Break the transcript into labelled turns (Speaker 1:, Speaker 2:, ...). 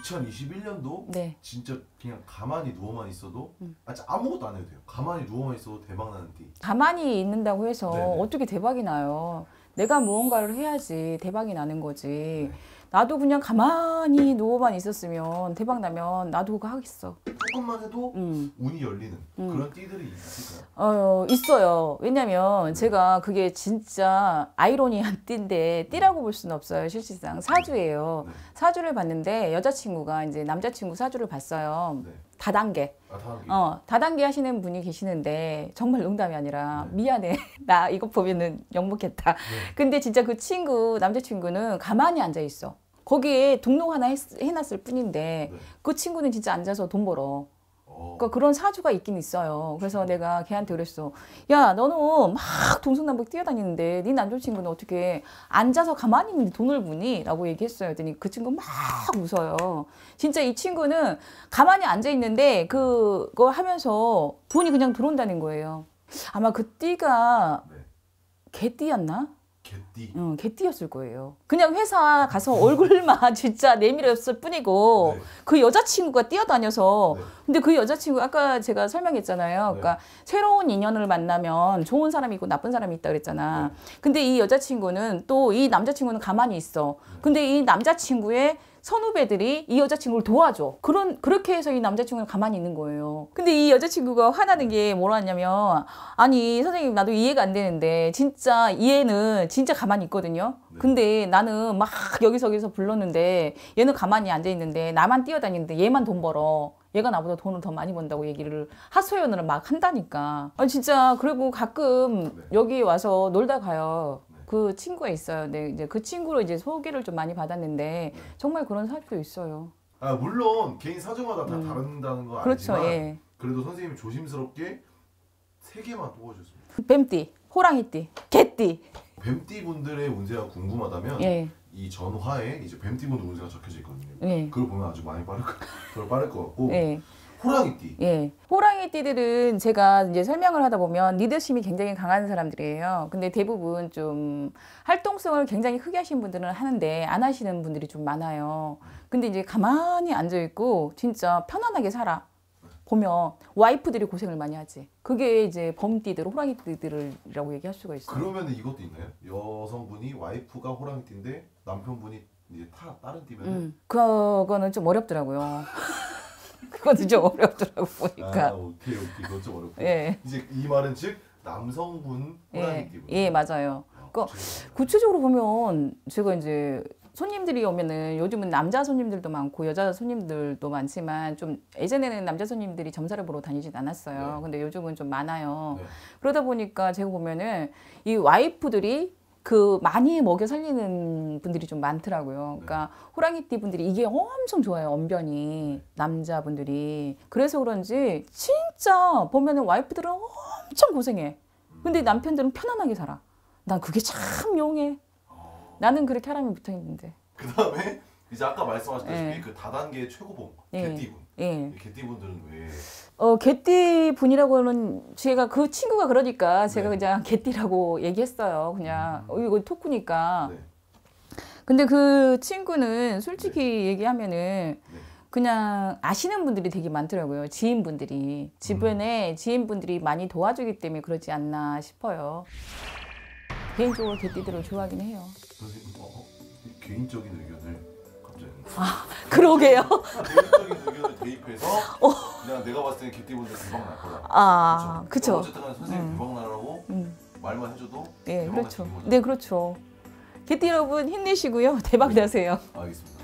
Speaker 1: 2021년도 네. 진짜 그냥 가만히 누워만 있어도 음. 아무것도 안 해도 돼요. 가만히 누워만 있어도 대박 나는 띠. 가만히 있는다고 해서 네네. 네. 어떻게 대박이 나요? 내가 무언가를 해야지 대박이 나는 거지. 네. 나도 그냥 가만히 누워만 있었으면 대박 나면 나도 그거 하겠어. 조금만 해도 음. 운이 열리는 음. 그런 띠들이 있을까요? 어, 어, 있어요. 왜냐면 네. 제가 그게 진짜 아이러니한 띠인데 띠라고 볼 수는 없어요. 실질상 사주예요. 네. 사주를 봤는데 여자친구가 이제 남자친구 사주를 봤어요. 네. 다단계. 아, 어, 다단계 하시는 분이 계시는데 정말 농담이 아니라 네. 미안해. 나 이거 보면은 영복했다. 네. 근데 진짜 그 친구 남자친구는 가만히 앉아 있어. 거기에 등록 하나 했, 해놨을 뿐인데 네. 그 친구는 진짜 앉아서 돈 벌어. 어. 그러니까 그런 사주가 있긴 있어요. 그래서 내가 걔한테 그랬어. 야, 너는 막동성남북 뛰어다니는데 네 남자 친구는 어떻게 앉아서 가만히 있는데 돈을 부니?라고 얘기했어요. 그랬더니 그 친구 막 웃어요. 진짜 이 친구는 가만히 앉아 있는데 그거 하면서 돈이 그냥 들어온다는 거예요. 아마 그 띠가 개띠였나? 네. 개띠. 응, 어, 개띠였을 거예요. 그냥 회사 가서 얼굴만 진짜 내밀었을 뿐이고 네. 그 여자친구가 뛰어다녀서 네. 근데 그 여자친구 아까 제가 설명했잖아요. 네. 그러니까 새로운 인연을 만나면 좋은 사람이고 나쁜 사람이 있다 그랬잖아. 네. 근데 이 여자친구는 또 이 남자친구는 가만히 있어. 근데 이 남자친구의 선후배들이 이 여자친구를 도와줘. 그런 그렇게 해서 이 남자친구는 가만히 있는 거예요. 근데 이 여자친구가 화나는 게 뭐라 하냐면 아니 선생님 나도 이해가 안 되는데 진짜 이는 진짜 가만히 있거든요. 네. 근데 나는 막 여기저기서 불렀는데 얘는 가만히 앉아 있는데 나만 뛰어다니는데 얘만 돈 벌어. 얘가 나보다 돈을 더 많이 번다고 얘기를 하소연을 막 한다니까. 아 진짜 그리고 가끔 네. 여기 와서 놀다 가요. 그 친구가 있어요. 근 네, 이제 그 친구로 이제 소개를 좀 많이 받았는데 네. 정말 그런 사주 있어요. 아 물론 개인 사정마다 다 음. 다른다는 거 그렇죠, 아니지만 예. 그래도 선생님이 조심스럽게 세 개만 뽑아줬습니다. 뱀띠, 호랑이띠, 개띠. 뱀띠 분들의 운세가 궁금하다면 예. 이 전화에 이제 뱀띠 분들 운세가 적혀져 있거든요. 예. 그걸 보면 아주 많이 빠를 거, 빠를 것 같고. 예. 호랑이띠. 예. 호랑이띠들은 제가 이제 설명을 하다 보면 리더심이 굉장히 강한 사람들이에요. 근데 대부분 좀 활동성을 굉장히 크게 하신 분들은 하는데 안 하시는 분들이 좀 많아요. 근데 이제 가만히 앉아 있고 진짜 편안하게 살아. 보면 와이프들이 고생을 많이 하지. 그게 이제 범띠들, 호랑이띠들이라고 얘기할 수가 있어요. 그러면 이것도 있나요? 여성분이 와이프가 호랑이띠인데 남편분이 이제 타, 다른 띠면 음, 그거는 좀 어렵더라고요. 그것도 좀 어렵더라고 보니까. 아, 오케이 오케이 그건 좀 어렵고. 예. 이제 이 말은 즉 남성분 호랑이 띠 예, 예, 맞아요. 그 구체적으로 보면 제가 이제 손님들이 오면은 요즘은 남자 손님들도 많고 여자 손님들도 많지만 좀 예전에는 남자 손님들이 점사를 보러 다니진 않았어요. 네. 근데 요즘은 좀 많아요. 네. 그러다 보니까 제가 보면은 이 와이프들이 그 많이 먹여 살리는 분들이 좀 많더라고요. 그러니까 네. 호랑이띠 분들이 이게 엄청 좋아요. 언변이 남자분들이 그래서 그런지 진짜 보면은 와이프들은 엄청 고생해. 근데 남편들은 편안하게 살아. 난 그게 참 용해. 어. 나는 그렇게 하라면 못하는데그 다음에 이제 아까 말씀하셨다시 네. 예. 그 다단계 최고봉 예. 개띠분. 예. 개띠분들은 왜? 어 개띠분이라고 는 제가 그 친구가 그러니까 제가 네. 그냥 개띠라고 얘기했어요. 그냥 음. 어, 이거 토크니까. 네. 근데 그 친구는 솔직히 네. 얘기하면은 네. 그냥 아시는 분들이 되게 많더라고요. 지인분들이 주변에 음. 지인분들이 많이 도와주기 때문에 그러지 않나 싶어요. 개인적으로 개띠들을 좋아하긴 해요. 선생님, 어, 어, 개인적인 의견을 아 그러게요. 아, 대입해서 어. 그냥 내가 봤을 때 개띠분들 대박 날 거다. 아 그렇죠. 어, 어쨌든 선생님 음. 대박 나라고 음. 말만 해줘도 네 그렇죠. 네 그렇죠. 개띠 여러분 힘내시고요. 대박 네. 나세요. 알겠습니다.